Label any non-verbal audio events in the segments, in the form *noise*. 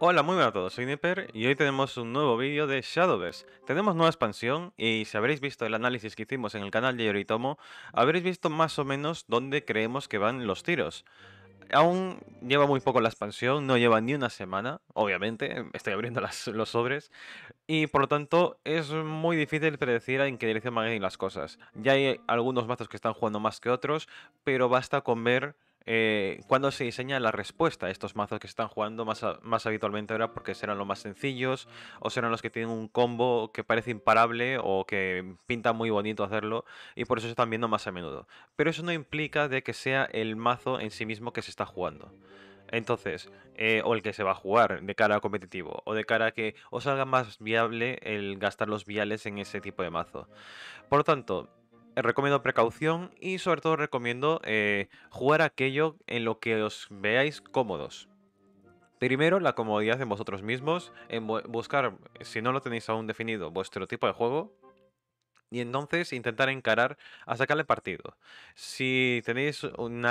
Hola, muy buenas a todos, soy Nipper y hoy tenemos un nuevo vídeo de Shadowverse. Tenemos nueva expansión y si habréis visto el análisis que hicimos en el canal de Yoritomo, habréis visto más o menos dónde creemos que van los tiros. Aún lleva muy poco la expansión, no lleva ni una semana, obviamente, estoy abriendo los sobres, y por lo tanto es muy difícil predecir en qué dirección van a ir las cosas. Ya hay algunos mazos que están jugando más que otros, pero basta con ver eh, cuando se diseña la respuesta a estos mazos que se están jugando más, más habitualmente ahora porque serán los más sencillos o serán los que tienen un combo que parece imparable o que pinta muy bonito hacerlo y por eso se están viendo más a menudo. Pero eso no implica de que sea el mazo en sí mismo que se está jugando. Entonces, eh, o el que se va a jugar de cara a competitivo, o de cara a que os salga más viable el gastar los viales en ese tipo de mazo. Por lo tanto, eh, recomiendo precaución y sobre todo recomiendo eh, jugar aquello en lo que os veáis cómodos. Primero, la comodidad en vosotros mismos, en buscar, si no lo tenéis aún definido, vuestro tipo de juego, y entonces intentar encarar a sacarle partido. Si tenéis un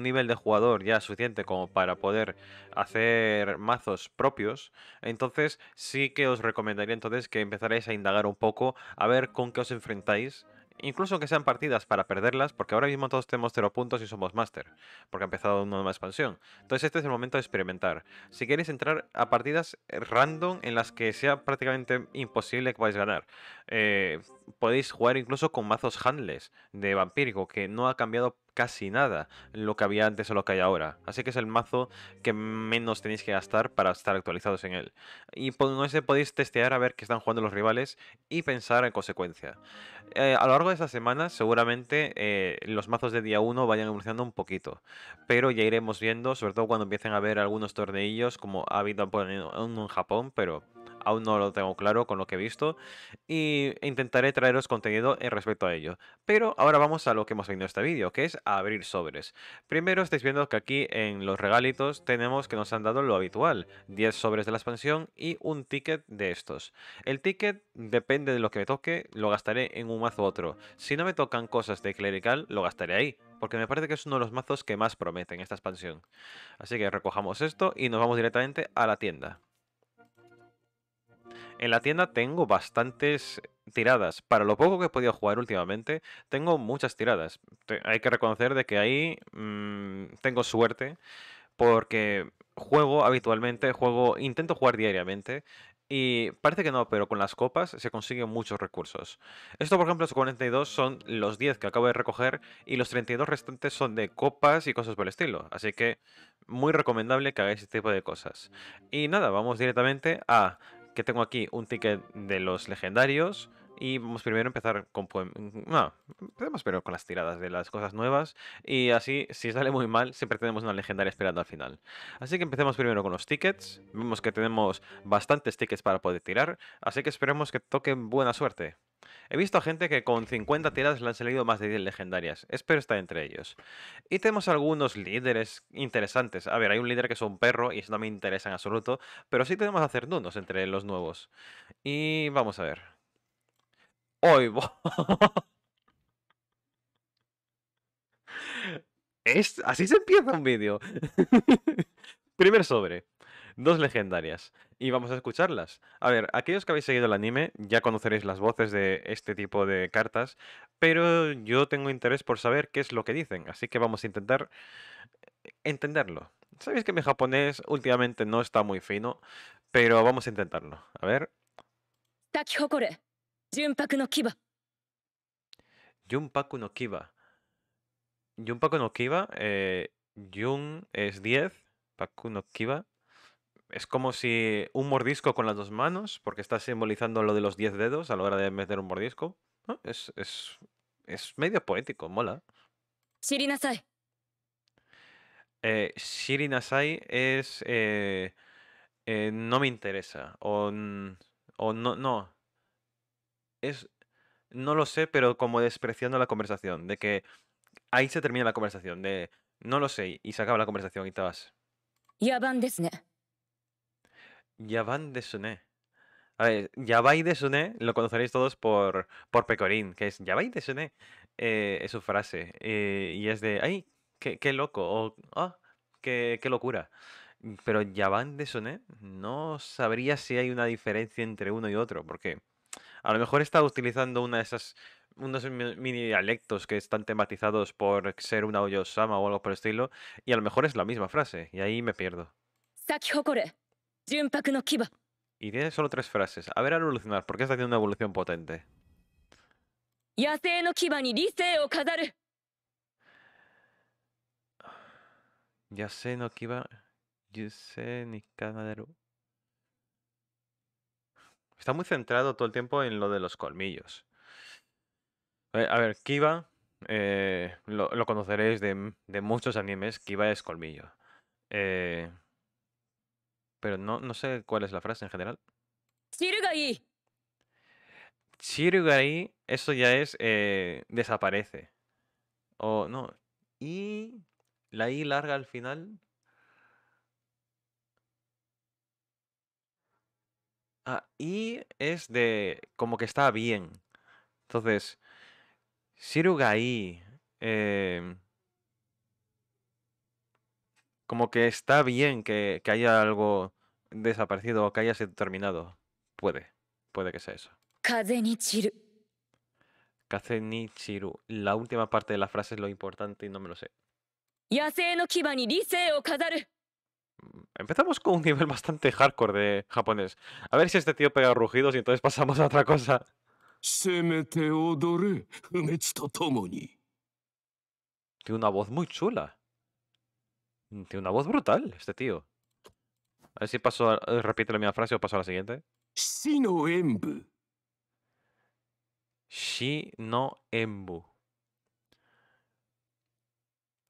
nivel de jugador ya suficiente como para poder hacer mazos propios, entonces sí que os recomendaría entonces que empezaréis a indagar un poco a ver con qué os enfrentáis incluso que sean partidas para perderlas, porque ahora mismo todos tenemos 0 puntos y somos master porque ha empezado una nueva expansión. Entonces este es el momento de experimentar. Si queréis entrar a partidas eh, random en las que sea prácticamente imposible que a ganar, eh, podéis jugar incluso con mazos handles de vampírico, que no ha cambiado casi nada lo que había antes o lo que hay ahora. Así que es el mazo que menos tenéis que gastar para estar actualizados en él. Y pues, no ese podéis testear a ver qué están jugando los rivales y pensar en consecuencia. Eh, a lo largo de esta semana seguramente eh, los mazos de día 1 vayan evolucionando un poquito. Pero ya iremos viendo, sobre todo cuando empiecen a ver algunos torneillos como ha habido en Japón, pero aún no lo tengo claro con lo que he visto y intentaré traeros contenido en respecto a ello. Pero ahora vamos a lo que hemos venido este vídeo, que es abrir sobres. Primero estáis viendo que aquí en los regalitos tenemos que nos han dado lo habitual, 10 sobres de la expansión y un ticket de estos. El ticket depende de lo que me toque, lo gastaré en un mazo u otro. Si no me tocan cosas de clerical, lo gastaré ahí, porque me parece que es uno de los mazos que más prometen esta expansión. Así que recojamos esto y nos vamos directamente a la tienda. En la tienda tengo bastantes tiradas. Para lo poco que he podido jugar últimamente, tengo muchas tiradas. hay que reconocer de que ahí mm, tengo suerte porque juego habitualmente, juego, intento jugar diariamente y parece que no, pero con las copas se consiguen muchos recursos. Esto, por ejemplo, los 42 son los 10 que acabo de recoger y los 32 restantes son de copas y cosas por el estilo. Así que muy recomendable que hagáis este tipo de cosas. Y nada, vamos directamente a que tengo aquí un ticket de los legendarios, y vamos primero a empezar con con las tiradas de las cosas nuevas. Y así, si sale muy mal, siempre tenemos una legendaria esperando al final. Así que empecemos primero con los tickets. Vemos que tenemos bastantes tickets para poder tirar. Así que esperemos que toquen buena suerte. He visto a gente que con 50 tiradas le han salido más de 10 legendarias. Espero estar entre ellos. Y tenemos algunos líderes interesantes. A ver, hay un líder que es un perro y eso no me interesa en absoluto. Pero sí tenemos a Cernunos entre los nuevos. Y vamos a ver es, así se empieza un vídeo. *laughs* Primer sobre. Dos legendarias. Y vamos a escucharlas. A ver, aquellos que habéis seguido el anime ya conoceréis las voces de este tipo de cartas, pero yo tengo interés por saber qué es lo que dicen, así que vamos a intentar eh, entenderlo. Sabéis que mi japonés últimamente no está muy fino, pero vamos a intentarlo. A ver. Takihokore. Junpaku no Kiba. Junpaku no Kiba. Junpaku no Kiba. Eh, es 10. Paku no Kiba. Es como si un mordisco con las dos manos, porque está simbolizando lo de los 10 dedos a la hora de meter un mordisco. Ah, es, medio poético, mola. Shirinasai. Eh, Shirinasai es eh, eh, no me interesa. O, o no, no, es, no lo sé, pero como despreciando la conversación, de que ahí se termina la conversación, de no lo sé, y se acaba la conversación y te vas. Yaban desne. Yaban desne. A ver, Yabai desne lo conoceréis todos por, por Pecorín, que es Yabai de Eh, es su frase. Eh, y es de, ay, qué, qué loco, o, ah, qué, qué locura. Pero Yaban de Suné no sabría si hay una diferencia entre uno y otro, porque a lo mejor está utilizando una de esas unos mini dialectos que están tematizados por ser una oyosama o algo por el estilo, y a lo mejor es la misma frase, y ahí me pierdo. Y tiene solo tres frases. A ver, a evolucionar, porque está haciendo una evolución potente. sé no kiba, sé ni kanaderu. Está muy centrado todo el tiempo en lo de los colmillos. Eh, a ver, Kiba, eh, lo, conoceréis de, muchos animes, Kiba es colmillo. Eh, pero no, no sé cuál es la frase en general. Shirugai. Shirugai, eso ya es desaparece. O no. Y la I larga al final Ahí es de como que está bien. Entonces, Shirugai em, como que está bien que, haya algo desaparecido o que haya sido terminado. Puede, puede que sea eso. Kazenichiru. Kazenichiru. La última parte de la frase es lo importante y no me lo sé. Yase no kiba ni o kazaru. Mm, empezamos con un nivel bastante hardcore de japonés. A ver si este tío pega rugidos y entonces pasamos a otra cosa. Tiene una voz muy chula. Mm, tiene una voz brutal, este tío. A ver si paso, eh, repite la misma frase o paso a la siguiente. Embu.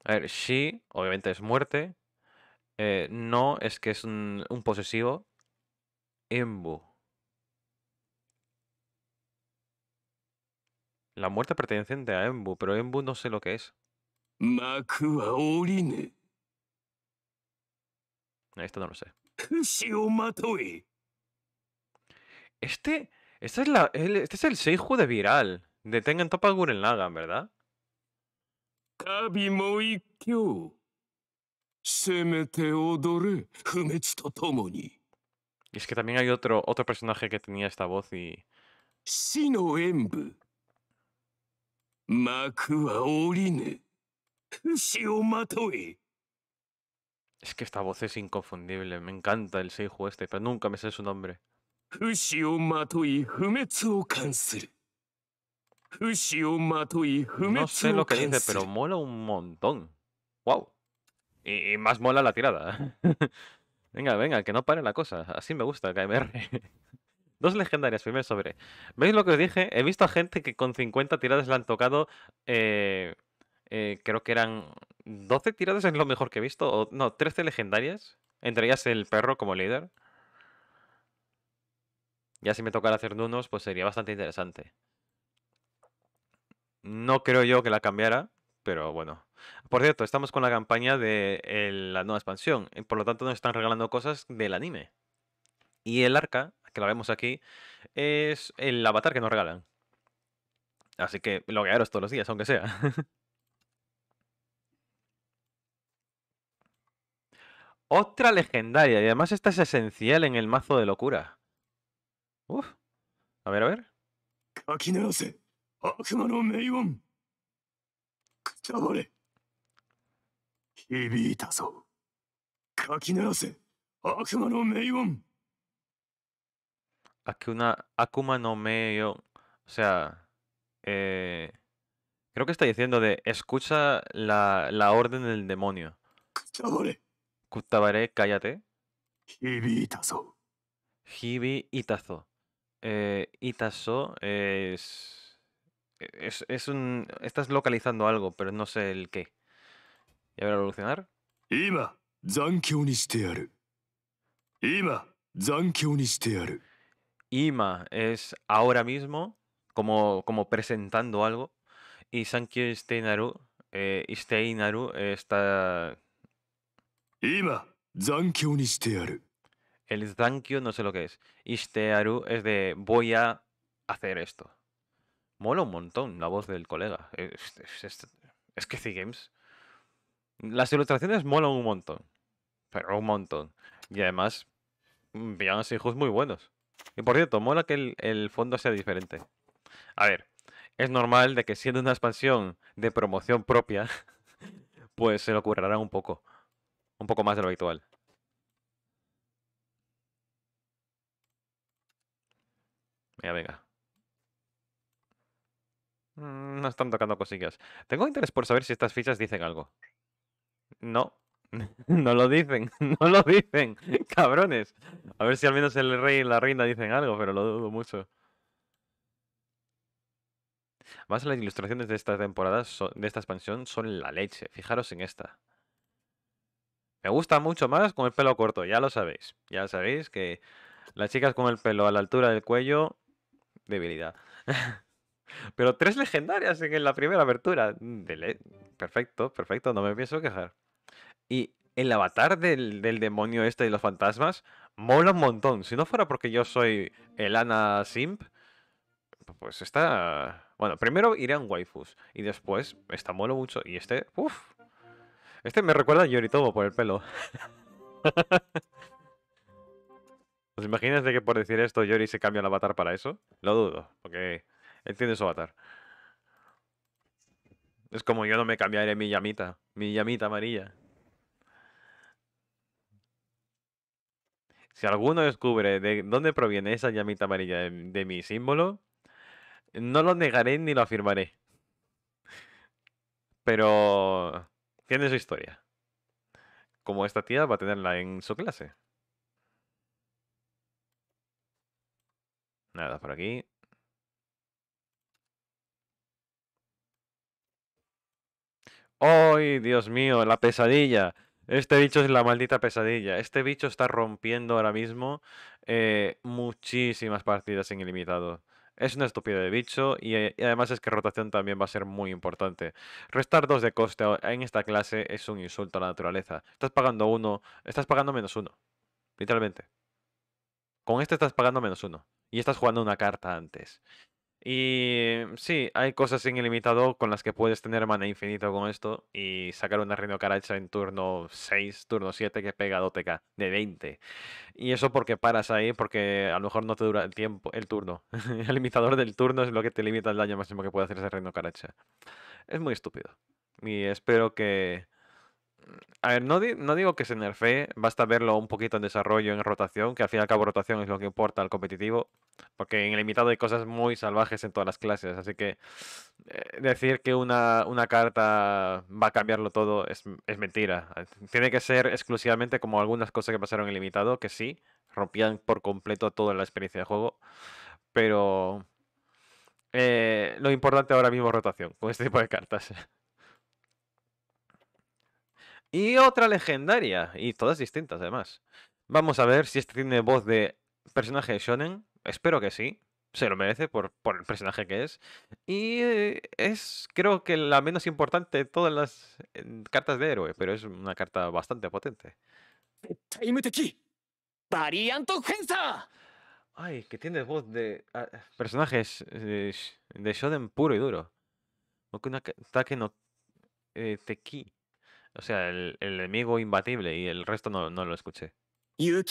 A ver, Shi, obviamente es muerte. Eh, no, es que es un, posesivo. Embu. La muerte perteneciente a Embu, pero Embu no sé lo que es. Esto no lo sé. Este, este es, la, el, este es el Seiju de Viral, de Tengen Topa Gurren Lagan, ¿verdad? Y es que también hay otro, otro personaje que tenía esta voz y. Es que esta voz es inconfundible. Me encanta el Seijo este, pero nunca me sé su nombre. No sé lo que dice, pero mola un montón. ¡Wow! Y, más mola la tirada. *laughs* venga, venga, que no pare la cosa. Así me gusta el KMR. *laughs* Dos legendarias, primer sobre. ¿Veis lo que os dije? He visto a gente que con 50 tiradas le han tocado. Eh, eh, creo que eran 12 tiradas, es lo mejor que he visto. no, 13 legendarias. Entre ellas el perro como líder. Ya si me tocara hacer nunos, pues sería bastante interesante. No creo yo que la cambiara pero bueno. Por cierto, estamos con la campaña de la nueva expansión, por lo tanto nos están regalando cosas del anime. Y el arca, que lo vemos aquí, es el avatar que nos regalan. Así que lo loguearos todos los días, aunque sea. *laughs* Otra legendaria, y además esta es esencial en el mazo de locura. Uf. A ver, a ver. くたばれ響いたぞかき鳴らせ悪魔の名音 Aquí una Akuma no Meion. O sea, eh, creo que está diciendo de escucha la, la orden del demonio. Kutabare. cállate. Hibi Itazo. Hibi Itazo. Eh, itazo es. Eh, es, Estás localizando algo, pero no sé el qué. ¿Ya a evolucionar? Ima, zankyo ni Ima, zankyo ni Ima es ahora mismo, como, como presentando algo. Y Sankyo Steinaru, eh, está. Ima, zankyo ni El zankyo no sé lo que es. Istearu es de voy a hacer esto. Mola un montón la voz del colega. Eh, es, que C-Games. Las ilustraciones molan un montón. Pero un montón. Y además, mm, villanos hijos muy buenos. Y por cierto, mola que el, fondo sea diferente. A ver, es normal de que siendo una expansión de promoción propia, *laughs* pues se lo currarán un poco. Un poco más de lo habitual. Venga, venga. Mm, no están tocando cosillas. Tengo interés por saber si estas fichas dicen algo. No. *laughs* No lo dicen, *laughs* no lo dicen, *laughs* cabrones. A ver si al menos el rey y la reina dicen algo, pero lo dudo mucho. Más las ilustraciones de esta temporada, de esta expansión, son la leche. Fijaros en esta. Me gusta mucho más con el pelo corto, ya lo sabéis. Ya sabéis que las chicas con el pelo a la altura del cuello, debilidad. Pero tres legendarias en la primera apertura. Mm, perfecto, perfecto, no me pienso quejar. Y el avatar del, demonio este y los fantasmas mola un montón. Si no fuera porque yo soy Ana Simp, pues está... Bueno, primero irán waifus y después está molo mucho. Y este, uff. Este me recuerda a Yoritomo por el pelo. *laughs* ¿Os imaginas de que por decir esto Yori se cambia el avatar para eso? Lo dudo, porque tiene su avatar. Es como yo no me cambiaré mi llamita. Mi llamita amarilla. Si alguno descubre de dónde proviene esa llamita amarilla de mi símbolo, no lo negaré ni lo afirmaré. Pero tiene su historia. Como esta tía va a tenerla en su clase. Nada por aquí. ¡Ay, Dios mío! La pesadilla. Este bicho es la maldita pesadilla. Este bicho está rompiendo ahora mismo eh, muchísimas partidas en ilimitado. Es una estupidez de bicho eh, y, además es que rotación también va a ser muy importante. Restar dos de coste en esta clase es un insulto a la naturaleza. Estás pagando uno, estás pagando menos uno. Literalmente. Con este estás pagando menos uno. Y estás jugando una carta antes. Y sí, hay cosas en ilimitado con las que puedes tener mana infinito con esto y sacar una reino Caracha en turno 6, turno 7 que pega doteca de 20. Y eso porque paras ahí, porque a lo mejor no te dura el tiempo, el turno. *laughs* el limitador del turno es lo que te limita el daño máximo que puede hacer ese reino Caracha. Es muy estúpido. Y espero que a ver, no, digo que se nerfee, basta verlo un poquito en desarrollo, en rotación, que al fin y al cabo rotación es lo que importa al competitivo, porque en el limitado hay cosas muy salvajes en todas las clases, así que eh, decir que una, carta va a cambiarlo todo es, mentira. Tiene que ser exclusivamente como algunas cosas que pasaron en el limitado, que sí, rompían por completo toda la experiencia de juego, pero eh, lo importante ahora mismo es rotación con este tipo de cartas. *laughs* Y otra legendaria, y todas distintas además. Vamos a ver si este tiene voz de personaje de Shonen. Espero que sí. Se lo merece por, por el personaje que es. Y eh, es, creo que la menos importante de todas las cartas de héroe, pero es una carta bastante potente. Ay, que tiene voz de ah, personajes eh, de, Shonen puro y duro. Ataque no. Eh, teki. O sea, el, enemigo imbatible y el resto no, lo escuché. ¿Eh?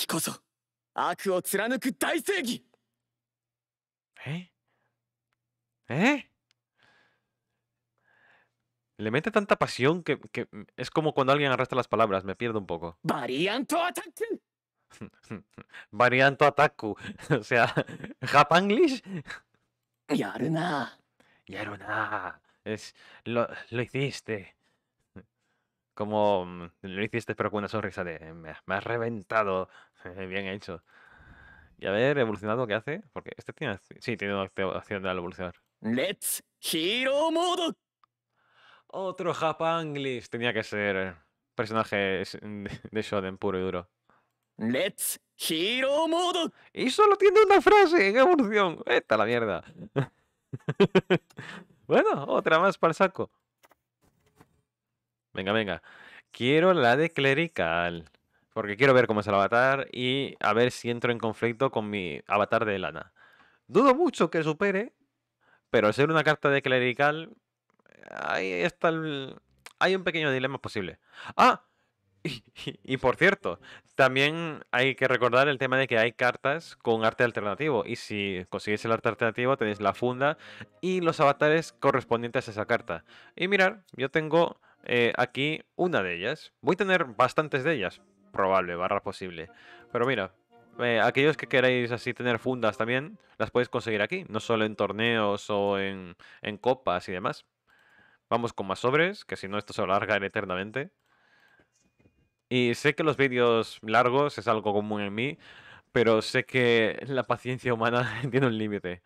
¿Eh? Le mete tanta pasión que, que, es como cuando alguien arrastra las palabras, me pierdo un poco. Varianto ataku. *laughs* Varianto ataku. *laughs* o sea, Japanglish. Yaruna. Yaruna. Es, lo hiciste. Como mm, lo hiciste, pero con una sonrisa de eh, me, has reventado. *laughs* Bien hecho. Y a ver, evolucionado, ¿qué hace? Porque este tiene. Sí, tiene una opción de evolucionar. ¡Let's Hero Modo! Otro Japanglish. Tenía que ser eh, personaje *laughs* de Shonen puro y duro. ¡Let's Hero Modo! Y solo tiene una frase en evolución. ¡Esta la mierda! *laughs* bueno, otra más para el saco. Venga, venga. Quiero la de clerical. Porque quiero ver cómo es el avatar y a ver si entro en conflicto con mi avatar de lana. Dudo mucho que supere, pero al ser una carta de clerical, ahí está el... hay un pequeño dilema posible. ¡Ah! Y, por cierto, también hay que recordar el tema de que hay cartas con arte alternativo. Y si consigues el arte alternativo, tenéis la funda y los avatares correspondientes a esa carta. Y mirar, yo tengo eh, aquí una de ellas. Voy a tener bastantes de ellas. Probable, barra posible. Pero mira, eh, aquellos que queráis así tener fundas también, las podéis conseguir aquí. No solo en torneos o en, en copas y demás. Vamos con más sobres, que si no esto se alarga eternamente. Y sé que los vídeos largos es algo común en mí, pero sé que la paciencia humana *laughs* tiene un límite.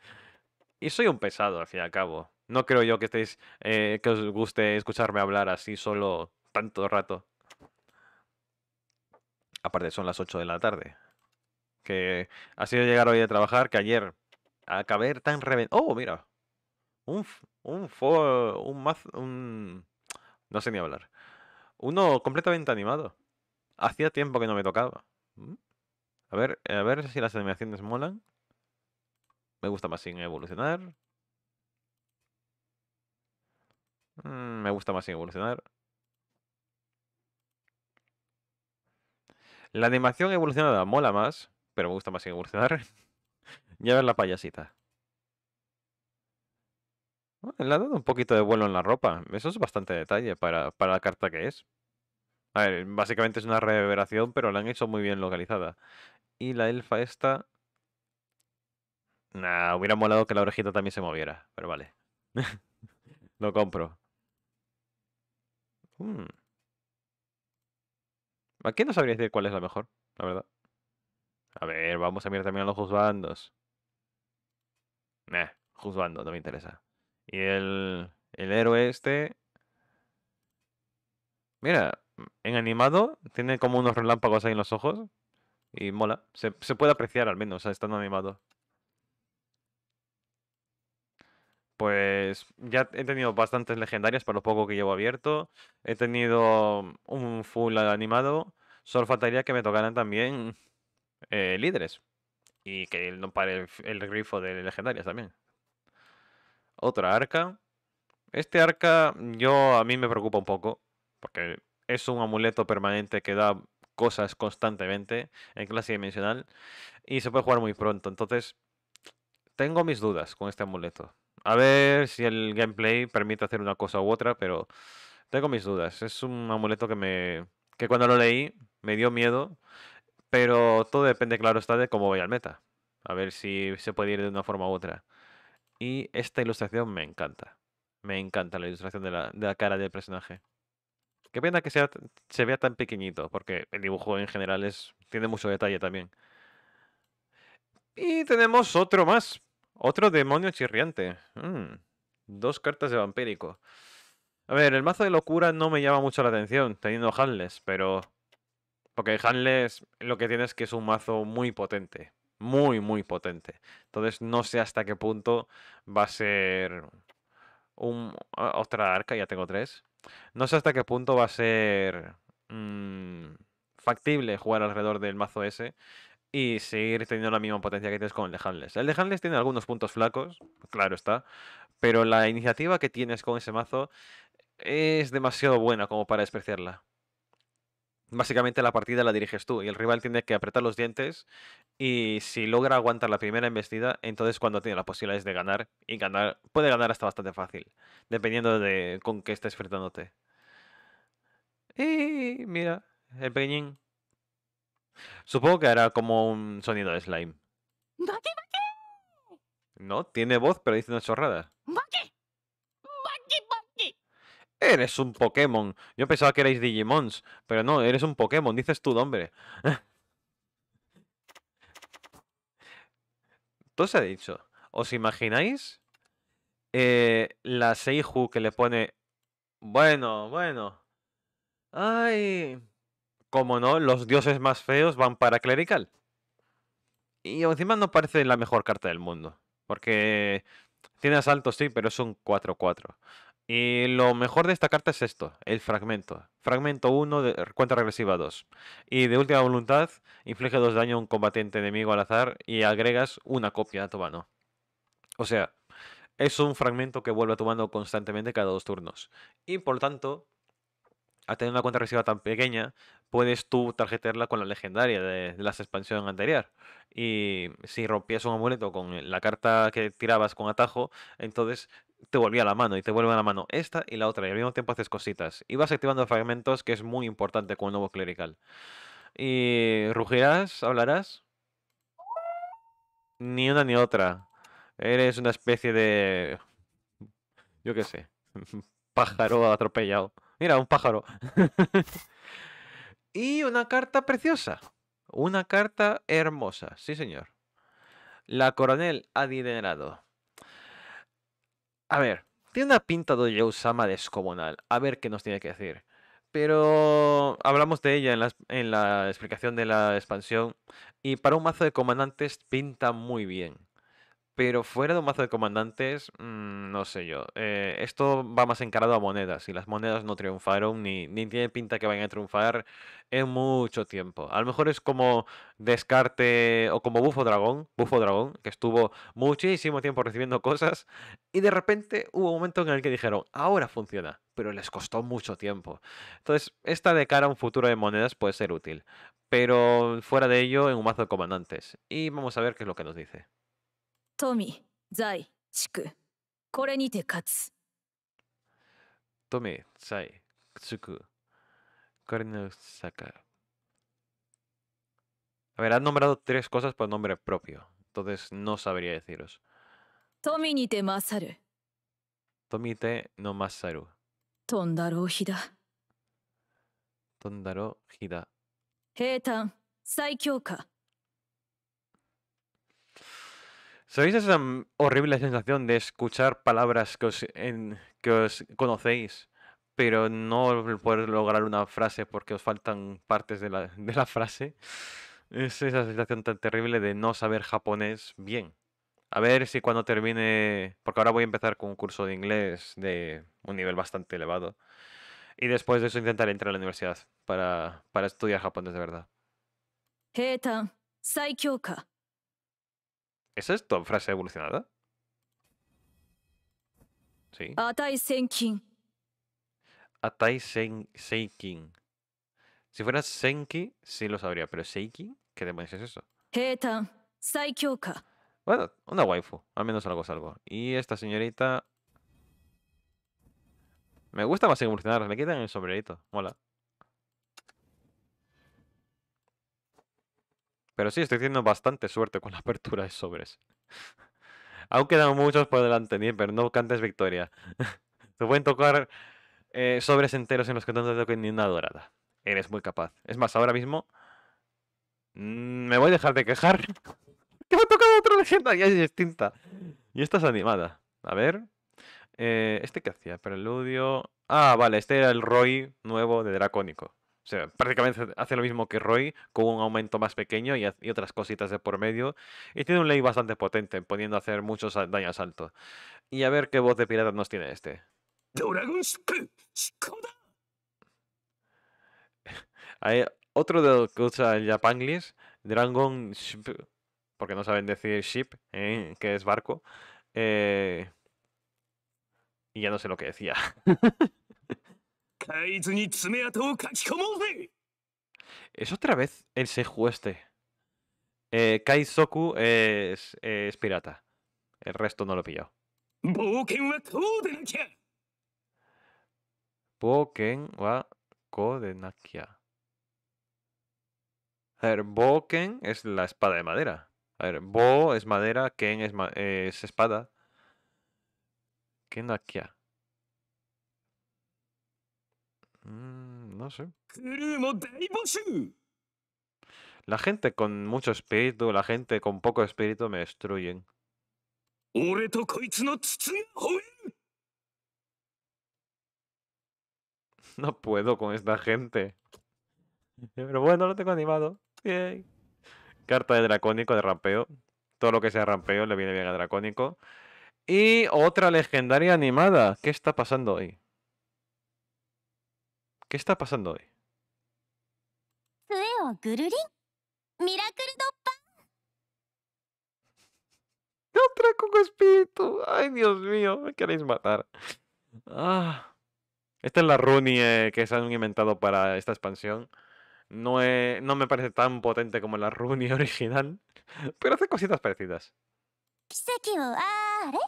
Y soy un pesado, al fin y al cabo. No creo yo que estéis, eh, que os guste escucharme hablar así solo tanto rato. Aparte son las 8 de la tarde. Que ha sido llegar hoy a trabajar, que ayer acabé tan reventado. ¡Oh, mira! Un, un, un, un... No sé ni hablar. Uno completamente animado. Hacía tiempo que no me tocaba. Mm. A ver, a ver si las animaciones molan. Me gusta más sin evolucionar. Mm, me gusta más sin evolucionar. La animación evolucionada mola más, pero me gusta más sin evolucionar. *laughs* ya ves la payasita. le ha dado un poquito de vuelo en la ropa. Eso es bastante detalle para, para la carta que es. A ver, básicamente es una reverberación, pero la han hecho muy bien localizada. Y la elfa esta... Nah, hubiera molado que la orejita también se moviera, pero vale. Lo *laughs* compro. Hmm. Aquí no sabría decir cuál es la mejor, la verdad. A ver, vamos a mirar también a los juzgandos. Nah, juzgando, no me interesa. Y el, el héroe este... Mira, en animado tiene como unos relámpagos ahí en los ojos. Y mola. Se, se puede apreciar al menos, o estando animado. pues ya he tenido bastantes legendarias para lo poco que llevo abierto. He tenido un full animado. Solo faltaría que me tocaran también eh, líderes. Y que no pare el, el, grifo de legendarias también. Otra arca. Este arca yo a mí me preocupa un poco. Porque es un amuleto permanente que da cosas constantemente en clase dimensional. Y se puede jugar muy pronto. Entonces, tengo mis dudas con este amuleto. A ver si el gameplay permite hacer una cosa u otra, pero tengo mis dudas. Es un amuleto que me que cuando lo leí me dio miedo, pero todo depende, claro está, de cómo voy al meta. A ver si se puede ir de una forma u otra. Y esta ilustración me encanta. Me encanta la ilustración de la, cara del personaje. Qué pena que se vea tan pequeñito, porque el dibujo en general es, tiene mucho detalle también. Y tenemos otro más. Otro demonio chirriante. Mm, dos cartas de vampírico. A ver, el mazo de locura no me llama mucho la atención, teniendo Hanles, pero... Porque Hanles lo que tiene es que es un mazo muy potente. Muy, muy potente. Entonces no sé hasta qué punto va a ser... Un... Ah, otra arca, ya tengo tres. No sé hasta qué punto va a ser... Mm, factible jugar alrededor del mazo ese y seguir teniendo la misma potencia que tienes con el de Handless. El de Handless tiene algunos puntos flacos, claro está, pero la iniciativa que tienes con ese mazo es demasiado buena como para despreciarla. Básicamente la partida la diriges tú y el rival tiene que apretar los dientes y si logra aguantar la primera embestida, entonces cuando tiene las posibilidades de ganar y ganar puede ganar hasta bastante fácil, dependiendo de con qué estés enfrentándote. Y mira, el pequeñín Supongo que era como un sonido de slime. No, tiene voz, pero dice una chorrada. Eres un Pokémon. Yo pensaba que erais Digimons, pero no, eres un Pokémon, dices tú, hombre. *laughs* Todo se ha dicho. ¿Os imagináis eh, la Seiju que le pone... Bueno, bueno. Ay, como no, los dioses más feos van para clerical. Y encima no parece la mejor carta del mundo. Porque tiene asalto, sí, pero es un 4-4. Y lo mejor de esta carta es esto, el fragmento. Fragmento 1, de, cuenta regresiva 2. Y de última voluntad, inflige 2 daño a un combatiente enemigo al azar y agregas una copia a tu mano. O sea, es un fragmento que vuelve a tu mano constantemente cada dos turnos. Y por tanto, a tener una cuenta reciba tan pequeña, puedes tú tarjetearla con la legendaria de, las la expansión anterior. Y si rompías un amuleto con eh, la carta que tirabas con atajo, entonces te volvía la mano y te vuelve a la mano esta y la otra. Y al mismo tiempo haces cositas. Y vas activando fragmentos, que es muy importante con el nuevo clerical. Y rugirás, hablarás. Ni una ni otra. Eres una especie de... Yo qué sé. *laughs* Pájaro atropellado. Mira, un pájaro. *laughs* y una carta preciosa. Una carta hermosa, sí señor. La coronel adinerado. A ver, tiene una pinta de descomunal. A ver qué nos tiene que decir. Pero hablamos de ella en en la explicación de la expansión. Y para un mazo de comandantes pinta muy bien. Pero fuera de un mazo de comandantes, mm, no sé yo. Eh, esto va más encarado a monedas y las monedas no triunfaron ni, ni tiene pinta que vayan a triunfar en mucho tiempo. A lo mejor es como descarte o como Bufo Dragón, Bufo Dragón, que estuvo muchísimo tiempo recibiendo cosas y de repente hubo un momento en el que dijeron, ahora funciona, pero les costó mucho tiempo. Entonces, esta de cara a un futuro de monedas puede ser útil, pero fuera de ello en un mazo de comandantes. Y vamos a ver qué es lo que nos dice. 富、財、地区。これにて勝つ。富、財、地区。これに saca. A ver, han nombrado tres cosas por nombre propio. Entonces no sabría deciros. Tomi ni te masaru. Tomi te no masaru. Tondaro hida. Tondaro hida. Heitan, saikyoka. ¿Sabéis esa horrible sensación de escuchar palabras que os, que os conocéis, pero no poder lograr una frase porque os faltan partes de la, frase? Es esa sensación tan terrible de no saber japonés bien. A ver si cuando termine, porque ahora voy a empezar con un curso de inglés de un nivel bastante elevado. Y después de eso intentaré entrar a la universidad para, para estudiar japonés de verdad. ¿Esa es tu frase evolucionada? Sí. Atai Senkin. Atai sen, Si fuera Senki, sí lo sabría, pero Seikin, ¿qué demonios es eso? Heitan, Saikyoka. Bueno, una waifu, al menos algo es algo. Y esta señorita. Me gusta más evolucionar, me quitan el sombrerito, mola. Pero sí, estoy teniendo bastante suerte con la *laughs* apertura de sobres. Aún quedan muchos por delante, pero no cantes victoria. *laughs* Te pueden tocar eh, sobres enteros en los que no te toquen ni una dorada. Eres muy capaz. Es más, ahora mismo. Mm, me voy a dejar de quejar. ¡Te *laughs* me ha tocado otra leyenda y es distinta. Y estás animada. A ver. Eh, ¿Este qué hacía? Preludio. Ah, vale, este era el Roy nuevo de Dracónico prácticamente hace lo mismo que Roy, con un aumento más pequeño y, otras cositas de por medio. Y tiene un ley bastante potente, a hacer muchos daños salto. Y a ver qué voz de pirata nos tiene este. *laughs* Hay otro de los que usa el Japanglish, Dragon Ship, porque no saben decir ship, eh, que es barco. Eh, y ya no sé lo que decía. *laughs* Es otra vez el seju este. Eh, Kai Soku es, pirata. El resto no lo he pillado. Boken wa Kodenakia. A ver, Boken es la espada de madera. A ver, Bo es madera, Ken es, ma es espada. Kenakia. Mm, no sé. La gente con mucho espíritu, la gente con poco espíritu me destruyen. *laughs* No puedo con esta gente. *laughs* Pero bueno, lo tengo animado. Carta de dracónico de rampeo. Todo lo que sea rampeo le viene bien a dracónico. Y otra legendaria animada. ¿Qué está pasando ahí? ¿Qué está pasando hoy? ¡Otra con espíritu! ¡Ay, Dios mío! Me queréis matar. Ah. Esta es la runie eh, que se han inventado para esta expansión. No, me parece tan potente como la runie *laughs* original, pero hace cositas parecidas. Are.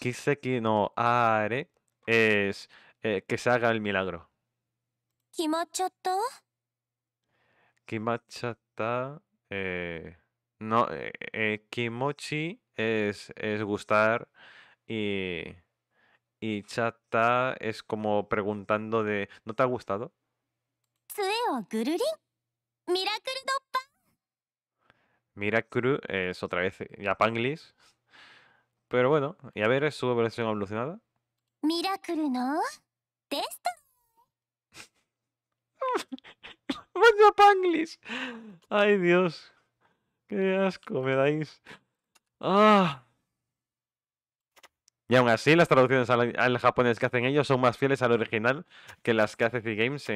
Kiseki no are es eh, que se haga el milagro. ¿Kimachata? Kimachata. Eh, no, eh, eh, kimochi es, es gustar y, y chata es como preguntando de ¿no te ha gustado? Mirakuru es otra vez ya Panglis. Pero bueno, y a ver, es su versión evolucionada. ¿Mirakuru no. ¡Vaya *laughs* pues panglish! ¡Ay, Dios! ¡Qué asco me dais! ¡Ah! Y aún así, las traducciones al, japonés que hacen ellos son más fieles al original que las que hace The games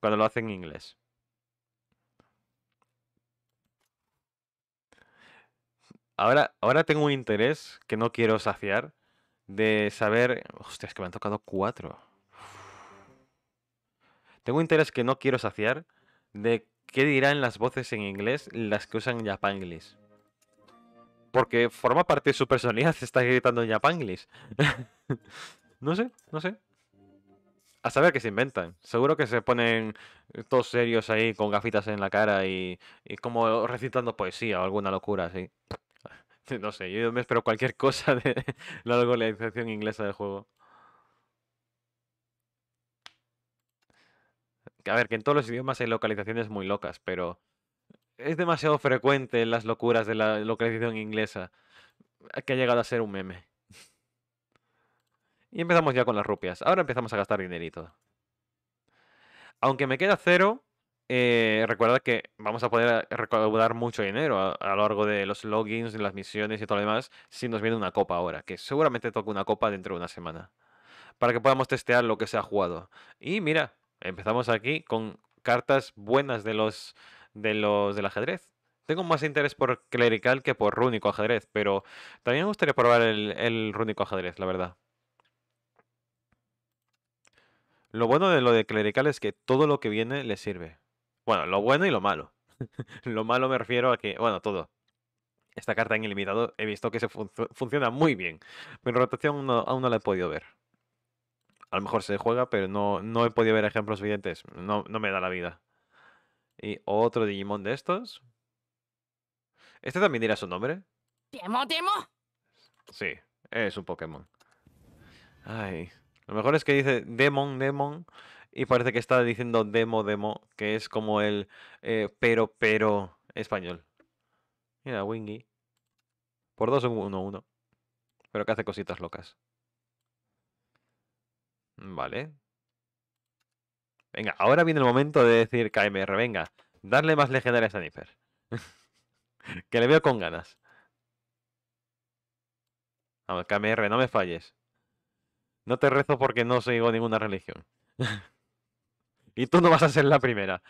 cuando lo hacen en inglés. Ahora, ahora tengo un interés que no quiero saciar de saber... Hostia, es que me han tocado cuatro. Tengo interés que no quiero saciar de qué dirán las voces en inglés las que usan Japanglish. Porque forma parte de su personalidad *laughs* estar gritando Japanglish. *laughs* no sé, no sé. A saber qué se inventan. Seguro que se ponen todos serios ahí con gafitas en la cara y, como recitando poesía o alguna locura así. *laughs* No sé, yo me espero cualquier cosa de la localización inglesa del juego. A ver, que en todos los idiomas hay localizaciones muy locas, pero es demasiado frecuente las locuras de la localización inglesa eh, que ha llegado a ser un meme. Y empezamos ya con las rupias. Ahora empezamos a gastar dinerito. Aunque me queda cero, eh, Recuerda que vamos a poder eh, recaudar mucho dinero a, lo largo de los logins, de las misiones y todo lo demás si nos viene una copa ahora, que seguramente toca una copa dentro de una semana, para que podamos testear lo que se ha jugado. Y mira, Empezamos aquí con cartas buenas de los, de los del ajedrez. Tengo más interés por clerical que por rúnico ajedrez, pero también me gustaría probar el, rúnico ajedrez, la verdad. Lo bueno de lo de clerical es que todo lo que viene le sirve. Bueno, lo bueno y lo malo. *laughs* lo malo me refiero a que, bueno, todo. Esta carta en ilimitado he visto que se funciona muy bien. Pero rotación aún no la he podido ver a lo mejor se juega, pero no, no he podido ver ejemplos videntes. No, no me da la vida. Y otro Digimon de estos. ¿Este también dirá su nombre? ¿Temo, Sí, es un Pokémon. Ay. Lo mejor es que dice Demon, Demon. Y parece que está diciendo Demo, Demo. Que es como el eh, pero, pero español. Mira, Wingy. Por dos, 1-1. Pero que hace cositas locas. Mm, vale. Venga, ahora viene el momento de decir KMR, venga, darle más legendarias a Nifer. *laughs* que le veo con ganas. Vamos, KMR, no me falles. No te rezo porque no sigo ninguna religión. *laughs* y tú no vas a ser la primera.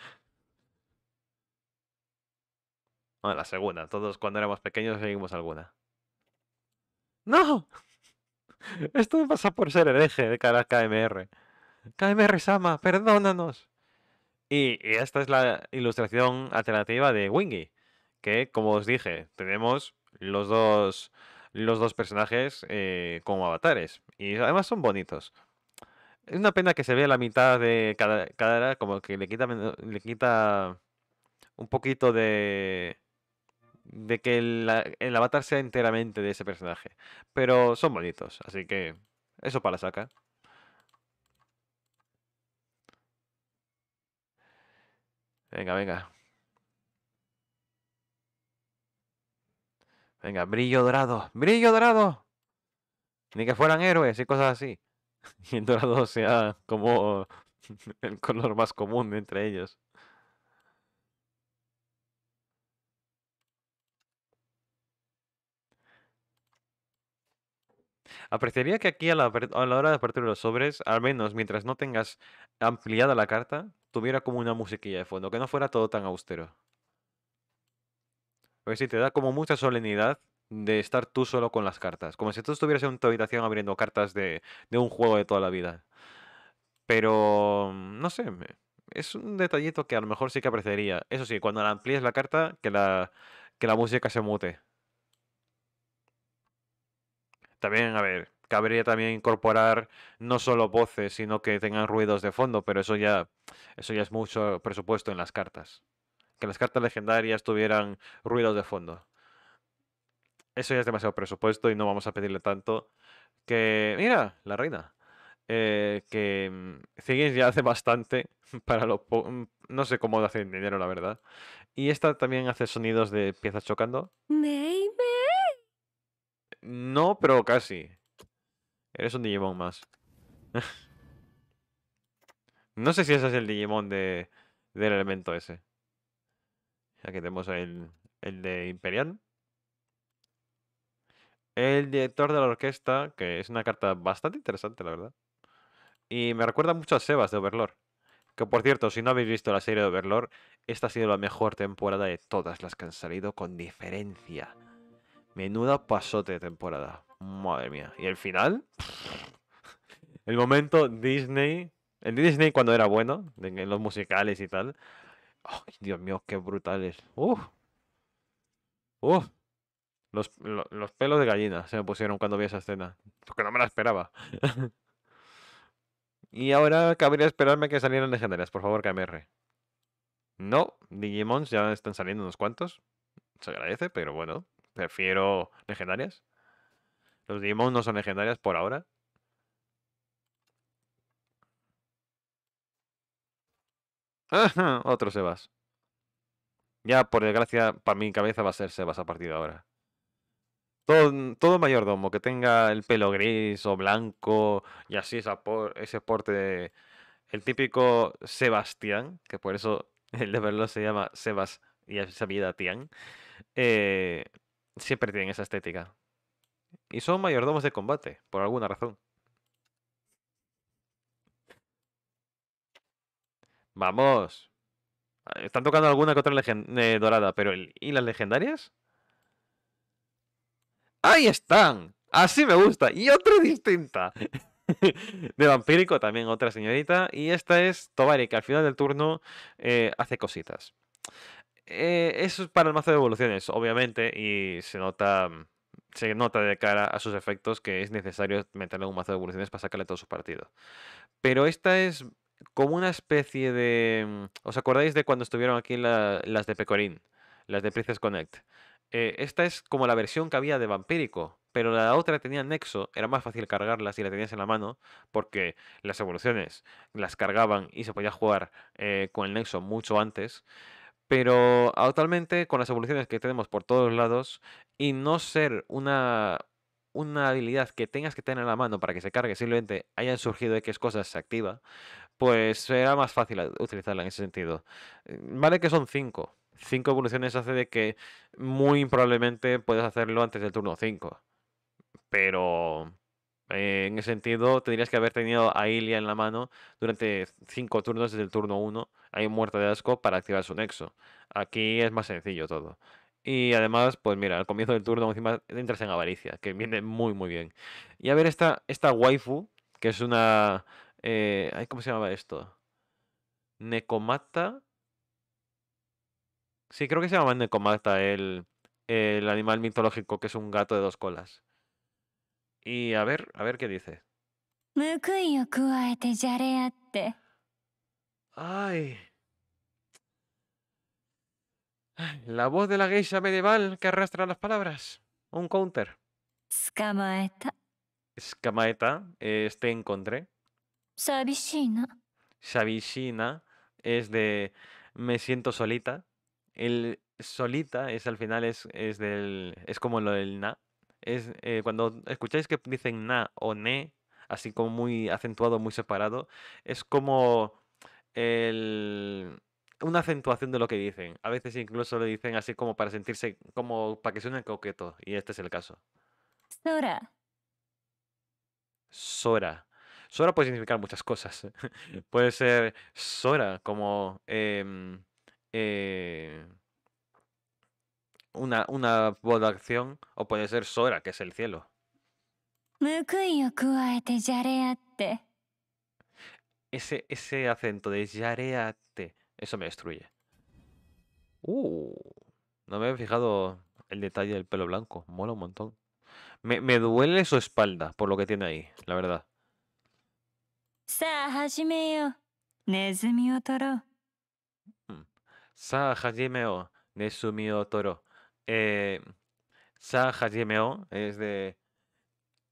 Bueno, la segunda. Todos cuando éramos pequeños seguimos alguna. ¡No! *laughs* Esto pasa por ser hereje de cara a KMR. KMR Sama, perdónanos. Y, esta es la ilustración alternativa de Wingy, que como os dije, tenemos los dos, los dos personajes eh, como avatares. Y además son bonitos. Es una pena que se vea la mitad de cada cara, como que le quita, le quita un poquito de, de que el, avatar sea enteramente de ese personaje. Pero son bonitos, así que eso para sacar saca. Venga, venga. Venga, brillo dorado. ¡Brillo dorado! Ni que fueran héroes y cosas así. *laughs* Y el dorado sea como *laughs* el color más común entre ellos. Apreciaría que aquí a la, hora de partir los sobres, al menos mientras no tengas ampliada la carta, tuviera como una musiquilla de fondo, que no fuera todo tan austero. Porque si te da como mucha solemnidad de estar tú solo con las cartas. Como si tú estuvieras en tu habitación abriendo cartas de, un juego de toda la vida. Pero, mm, no sé, es un detallito que a lo mejor sí que apreciaría. Eso sí, cuando la amplíes la carta, que la, que la música se mute. También, a ver, cabría también incorporar no solo voces, sino que tengan ruidos de fondo, pero eso ya, eso ya es mucho presupuesto en las cartas. Que las cartas legendarias tuvieran ruidos de fondo. Eso ya es demasiado presupuesto y no vamos a pedirle tanto. Que. Mira, la reina. Eh, que sigue mm, ya hace bastante *laughs* para lo mm, no sé cómo hacen dinero la verdad y esta también hace sonidos de piezas chocando Name no, pero casi. Eres un Digimon más. *laughs* no sé si ese es el Digimon de, del elemento ese. Aquí tenemos el, el de Imperial. El director de la orquesta, que es una carta bastante interesante, la verdad. Y me recuerda mucho a Sebas de Overlord. Que por cierto, si no habéis visto la serie de Overlord, esta ha sido la mejor temporada de todas las que han salido con diferencia. Menuda pasote de temporada. Madre mía. Y el final. El momento Disney. En Disney cuando era bueno. En los musicales y tal. Dios mío, qué brutales. Uf. Uf. Los, los, pelos de gallina se me pusieron cuando vi esa escena. Porque no me la esperaba. *laughs* y ahora cabría esperarme que salieran legendarias. Por favor, KMR. No, Digimons ya están saliendo unos cuantos. Se agradece, pero bueno prefiero legendarias. Los Digimon no son legendarias por ahora. *laughs* otro Sebas. Ya, por desgracia, para mi cabeza va a ser Sebas a partir de ahora. Todo, mayordomo que tenga el pelo gris o blanco y así esa ese porte de, el típico Sebastián, que por eso *laughs* el de verlo se llama Sebas y vida, Tian. Eh, siempre tienen esa estética. Y son mayordomos de combate, por alguna razón. Vamos. Ah, están tocando alguna que otra eh, dorada, pero ¿y las legendarias? ¡Ahí están! Así me gusta. Y otra distinta. *laughs* de vampírico también otra señorita. Y esta es Tobari, que al final del turno eh, hace cositas eh, eso es para el mazo de evoluciones, obviamente, y se nota mm, se nota de cara a sus efectos que es necesario meterle un mazo de evoluciones para sacarle todo su partido. Pero esta es como una especie de... Mm, ¿Os acordáis de cuando estuvieron aquí las de Pecorín? Las de Princess Connect. Eh, esta es como la versión que había de Vampírico, pero la otra tenía nexo, era más fácil cargarlas si la tenías en la mano, porque las evoluciones las cargaban y se podía jugar eh, con el nexo mucho antes. Pero actualmente ah, con las evoluciones que tenemos por todos lados y no ser una, habilidad que tengas que tener en la mano para que se cargue, simplemente hayan surgido X cosas, se activa, pues será más fácil utilizarla en ese sentido. Eh, vale que son 5. cinco evoluciones hace de que muy probablemente puedas hacerlo antes del turno 5. Pero eh, en ese sentido tendrías que haber tenido a Ilia en la mano durante 5 turnos desde el turno 1 hay un muerto de asco para activar su nexo. Aquí es más sencillo todo. Y además, pues mira, al comienzo del turno encima entras en avaricia, que viene muy muy bien. Y a ver esta, esta waifu, que es una... Eh, ¿Cómo se llamaba esto? Necomata. Sí, creo que se llama Necomata el, el animal mitológico que es un gato de dos colas. Y a ver, a ver qué dice. Ay. La voz de la geisha medieval que arrastra las palabras. Un counter. Skamaeta. Skamaeta, eh, este encontré. Sabishina. Sabishina es de me siento solita. El solita es al final es, es del es como lo del na. Es eh, cuando escucháis que dicen na o ne, así como muy acentuado, muy separado, es como el, una acentuación de lo que dicen. A veces incluso lo dicen así como para sentirse, como para que suene coqueto Y este es el caso. Sora. Sora. Sora puede significar muchas cosas. *laughs* puede ser Sora como em, eh, una, una voz acción o puede ser Sora, que es el cielo. Ese, acento de yareate, eso me destruye. Uh, no me he fijado el detalle del pelo blanco. Mola un montón. Me, duele su espalda por lo que tiene ahí, la verdad. Sa Hajimeo, Nezumio mm, Toro. Eh, Sa es de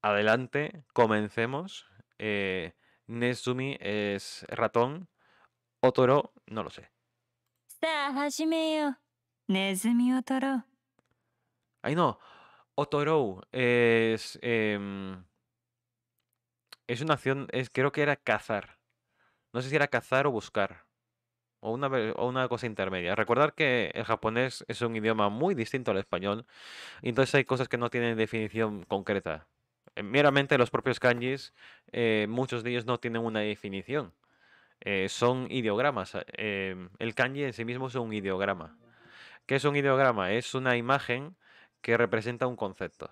adelante, comencemos. Eh, Nezumi es ratón. Otoro, no lo sé. Nezumi Otoro. Ay, no. Otoro es. Em, es una acción. Es, creo que era cazar. No sé si era cazar o buscar. O una, una cosa intermedia. Recordar que el japonés es un idioma muy distinto al español. entonces hay cosas que no tienen definición concreta. Eh, meramente los propios kanjis, eh, muchos de ellos no tienen una definición. Eh, son ideogramas. Em, el kanji en sí mismo es un ideograma. ¿Qué es un ideograma? Es una imagen que representa un concepto.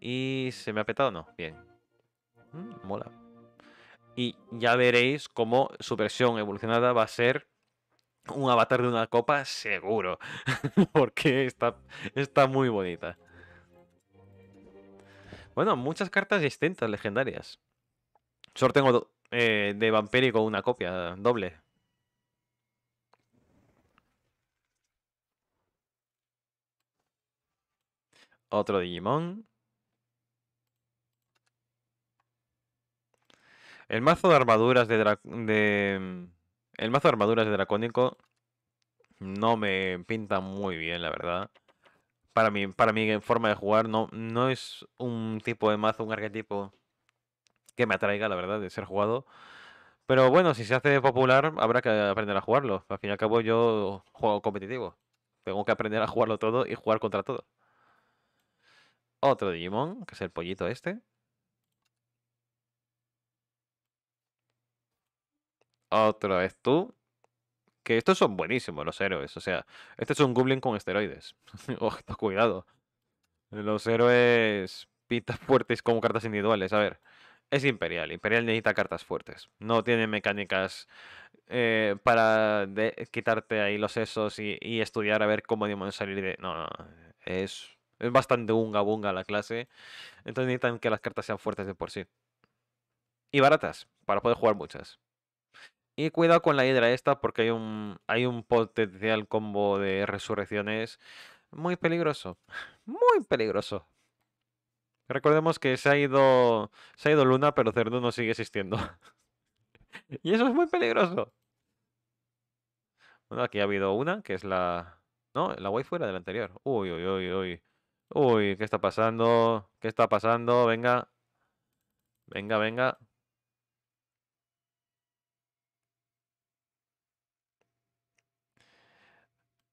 ¿Y se me ha petado no? Bien. Mm, mola. Y ya veréis cómo su versión evolucionada va a ser un avatar de una copa seguro. *laughs* Porque está, está muy bonita. Bueno, muchas cartas distintas, legendarias. Solo tengo eh, de Vampírico una copia, doble. Otro Digimon. El mazo de armaduras de, mm, El mazo de armaduras de Dracónico no me pinta muy bien, la verdad para mí, para forma de jugar, no, no es un tipo de mazo, un arquetipo que me atraiga, la verdad, de ser jugado. Pero bueno, si se hace popular, habrá que aprender a jugarlo. Al fin y al cabo, yo juego competitivo. Tengo que aprender a jugarlo todo y jugar contra todo. Otro Digimon, que es el pollito este. Otra vez tú. Que estos son buenísimos, los héroes. O sea, este es un Goblin con esteroides. *laughs* ¡Ojo, cuidado. Los héroes pintas fuertes como cartas individuales. A ver, es Imperial. Imperial necesita cartas fuertes. No tiene mecánicas eh, para quitarte ahí los sesos y, estudiar a ver cómo demonios salir de. No, no. Es, es bastante unga bunga la clase. Entonces necesitan que las cartas sean fuertes de por sí. Y baratas, para poder jugar muchas. Y cuidado con la hidra esta porque hay un, hay un potencial combo de resurrecciones muy peligroso. *laughs* Muy peligroso. Recordemos que se ha ido, se ha ido Luna, pero no sigue existiendo. *laughs* y eso es muy peligroso. Bueno, aquí ha habido una, que es la... No, la waifu era de la anterior. Uy, uy, uy, uy. Uy, ¿qué está pasando? ¿Qué está pasando? Venga. Venga, venga.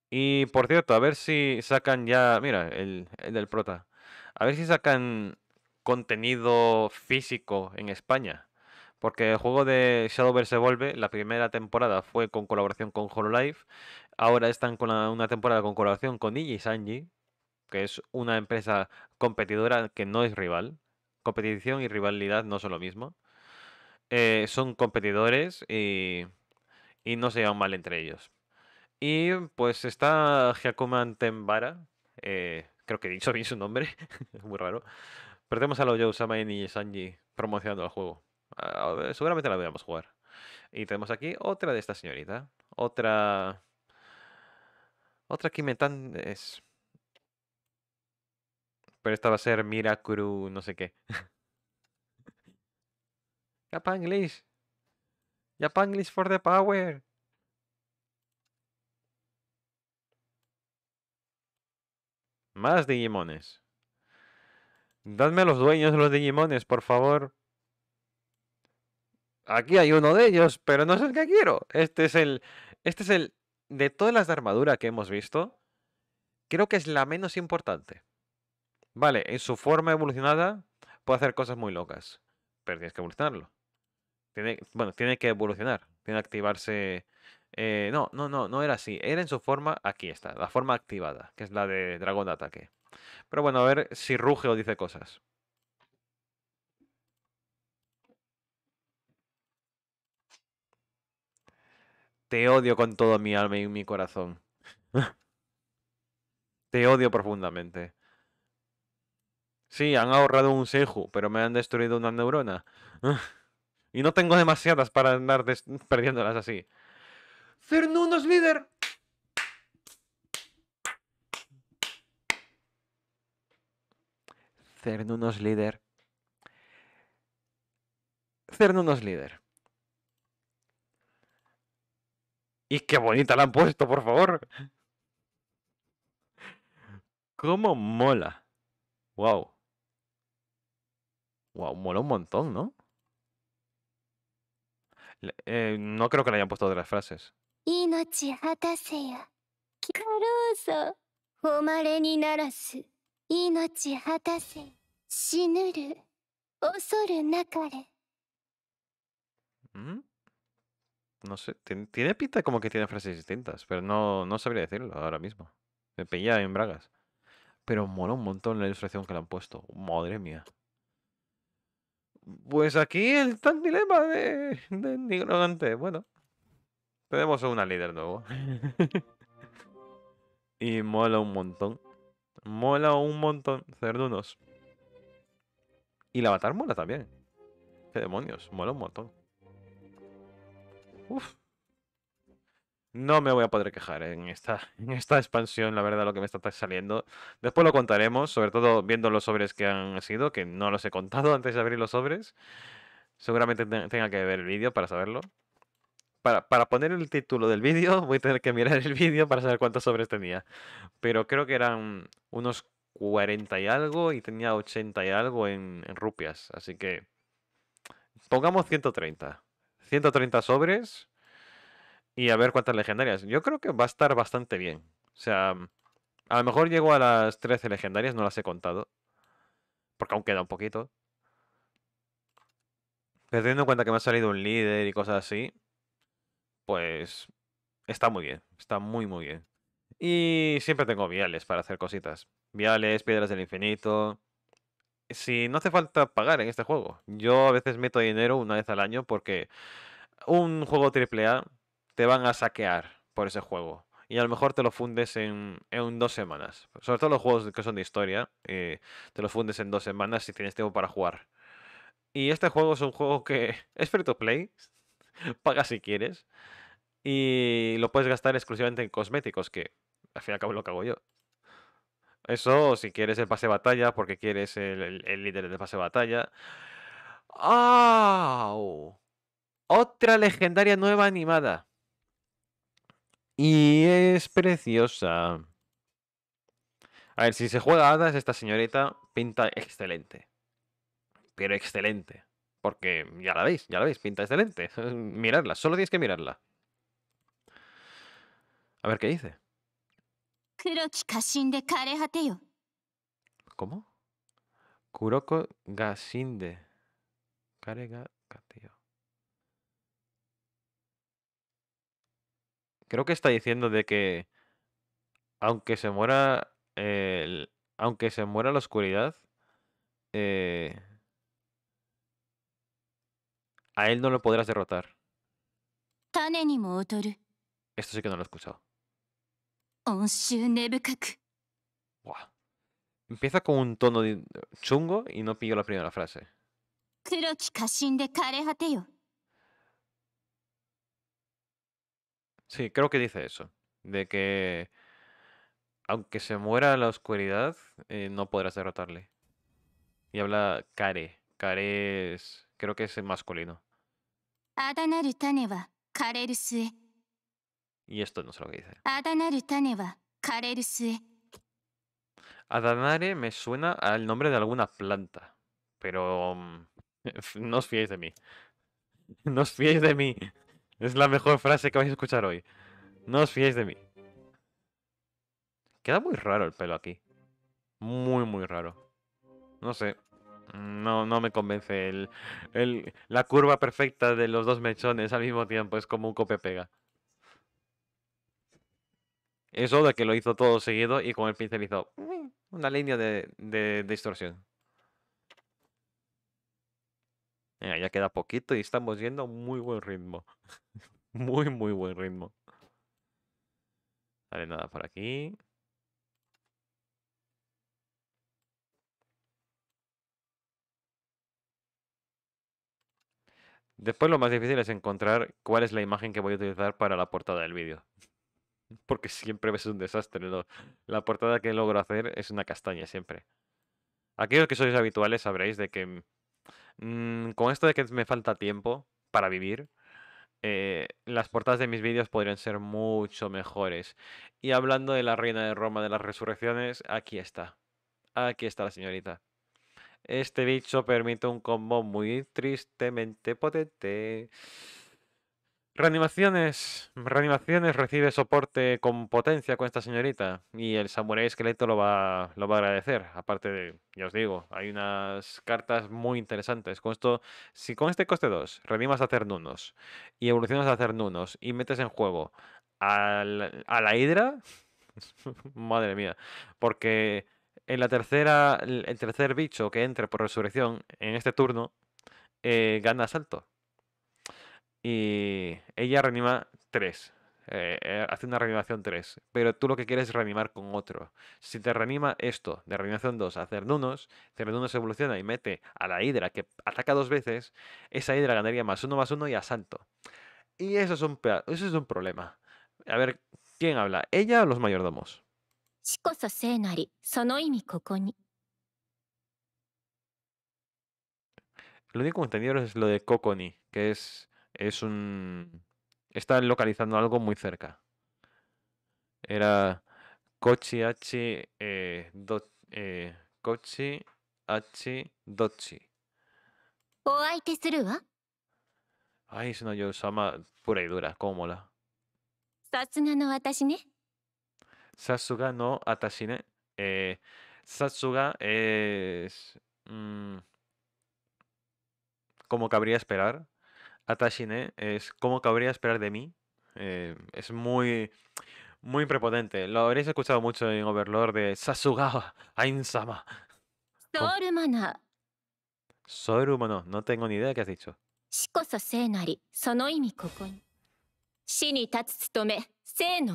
Y por cierto, a ver si sacan ya. Mira, el, del prota. A ver si sacan contenido físico en España. Porque el juego de Shadowverse vuelve. la primera temporada fue con colaboración con Hololive. Ahora están con una temporada con colaboración con Iji Sanji, que es una empresa competidora que no es rival. Competición y rivalidad no son lo mismo. Eh, son competidores y, y no se llevan mal entre ellos. Y pues está Giacomo Tenbara eh, creo que he dicho bien su nombre, es *laughs* muy raro. Pero tenemos a los Joe y Sanji promocionando el juego. Ah, eh, seguramente la debemos jugar. Y tenemos aquí otra de esta señorita. Otra. Otra Kimetan es. Pero esta va a ser Mirakuru, no sé qué. *laughs* Japan English. Japan for the power. Más Digimones. Dadme a los dueños de los Digimones, por favor. Aquí hay uno de ellos, pero no es el que quiero. Este es el. Este es el. De todas las de armadura que hemos visto, creo que es la menos importante. Vale, en su forma evolucionada puede hacer cosas muy locas, pero tienes que evolucionarlo. bueno, tiene que evolucionar, tiene que activarse eh, no, no, no, no era así. Era en su forma, aquí está, la forma activada, que es la de dragón de ataque. Pero bueno, a ver si ruge o dice cosas. Te odio con todo mi alma y mi corazón. *laughs* Te odio profundamente. Sí, han ahorrado un seju pero me han destruido una neurona. *laughs* y no tengo demasiadas para andar perdiéndolas así. Cernunos Líder Cernunos Líder Cernunos Líder Y qué bonita la han puesto, por favor. ¿Cómo mola? Wow. Wow, mola un montón, ¿no? Eh, no creo que le hayan puesto de las frases. No sé, tiene, pinta como que tiene frases distintas, pero no, no sabría decirlo ahora mismo. Me pilla en bragas. Pero mola un montón la ilustración que le han puesto. Madre mía. Pues aquí el tan dilema de, de Nigrogante. Bueno, tenemos una líder nuevo. *laughs* y mola un montón. Mola un montón Cerdunos Y la avatar mola también. Qué demonios, mola un montón. Uf. No me voy a poder quejar en esta, *laughs* en esta expansión, la verdad, lo que me está saliendo. Después lo contaremos, sobre todo viendo los sobres que han sido, que no los he contado *laughs* antes de abrir los sobres. Seguramente tenga que ver el vídeo para saberlo para, poner el título del vídeo, *laughs* voy a tener que mirar el vídeo para saber cuántos sobres tenía. Pero creo que eran unos 40 y algo y tenía 80 y algo en, en rupias. Así que pongamos 130. 130 sobres y a ver cuántas legendarias. Yo creo que va a estar bastante bien. O sea, a lo mejor llego a las 13 legendarias, no las he contado. Porque aún queda un poquito. Pero teniendo en cuenta que me ha salido un líder y cosas así, pues está muy bien, está muy, muy bien. Y siempre tengo viales para hacer cositas. Viales, piedras del infinito. Si no hace falta pagar en este juego. Yo a veces meto dinero una vez al año porque un juego AAA te van a saquear por ese juego. Y a lo mejor te lo fundes en, dos semanas. Sobre todo los juegos que son de historia. Eh, te lo fundes en dos semanas si tienes tiempo para jugar. Y este juego es un juego que *laughs* es free to play, *laughs* paga si quieres. Y lo puedes gastar exclusivamente en cosméticos, que al fin y al cabo lo cago yo. Eso, si quieres el pase batalla, porque quieres el, líder del pase de batalla. ¡Au! Otra legendaria nueva animada. Y es preciosa. A ver, si se juega Hadas, esta señorita pinta excelente. Pero excelente. Porque ya la veis, ya la veis, pinta excelente. *laughs* Miradla, solo tienes que mirarla. A ver qué dice. ¿Cómo? Kuroko Gasinde. kate yo Creo que está diciendo de que aunque se muera el, aunque se muera la oscuridad eh, a él no lo podrás derrotar. Esto sí que no lo he escuchado. Empieza con un tono chungo y no pillo la primera frase. Sí, creo que dice eso. De que aunque se muera la oscuridad, eh, no podrás derrotarle. Y habla Kare. Kare es... Creo que es masculino. Y esto no sé lo que dice. Adanare me suena al nombre de alguna planta, pero mm, *laughs* no os fiéis de mí. *laughs* No os fiéis de mí. Es la mejor frase que vais a escuchar hoy. No os fiéis de mí. Queda muy raro el pelo aquí. Muy, muy raro. No sé. Mm, no, no me convence el, la curva perfecta de los dos mechones al mismo tiempo. Es como un copia-pega. Eso de que lo hizo todo seguido y con el pincel hizo mm, una línea de, distorsión. ya queda poquito y estamos yendo a muy buen ritmo. *laughs* muy, muy buen ritmo. Vale, nada por aquí. Después lo más difícil es encontrar cuál es la imagen que voy a utilizar para la portada del vídeo. *laughs* Porque siempre ves un desastre. ¿no? La portada que logro hacer es una castaña siempre. Aquellos que sois habituales sabréis de que mm, mm, con esto de que me falta tiempo para vivir, eh, las portadas de mis vídeos podrían ser mucho mejores. Y hablando de la reina de Roma de las resurrecciones, aquí está. Aquí está la señorita. Este bicho permite un combo muy tristemente potente. Reanimaciones. Reanimaciones recibe soporte con potencia con esta señorita. Y el samurái esqueleto lo va, a agradecer. Aparte de, ya os digo, hay unas cartas muy interesantes. Con esto, si con este coste 2 reanimas a hacer Nunos y evolucionas a hacer Nunos y metes en juego a a la Hidra. *laughs* madre mía. Porque en la tercera, el tercer bicho que entre por resurrección en este turno eh, gana asalto. Y ella reanima 3. Eh, eh, hace una reanimación 3. Pero tú lo que quieres es reanimar con otro. Si te reanima esto, de reanimación 2 a Cernunos, Cernunos evoluciona y mete a la Hidra que ataca dos veces, esa Hidra ganaría más uno, más uno y asalto. Y eso es un, eso es un problema. A ver, ¿quién habla? ¿Ella o los mayordomos? 死こそ生なりその意味ここに Lo único que e n t e n d i e r o n es lo de Coconi, que es, es un... Está localizando algo muy cerca. Era Kochi Hachi eh, eh, Kochi Hachi Dochi. Ay, es una Yosama pura y dura, cómo mola. さすが Satsuga no Atashine. Eh, Satsuga es. Mm, como cabría esperar. Atashine es como cabría esperar de mí. Eh, es muy. Muy prepotente. Lo habréis escuchado mucho en Overlord de Sasugawa *laughs* Ainsama. Sorumana. humano. No tengo ni idea de qué has dicho.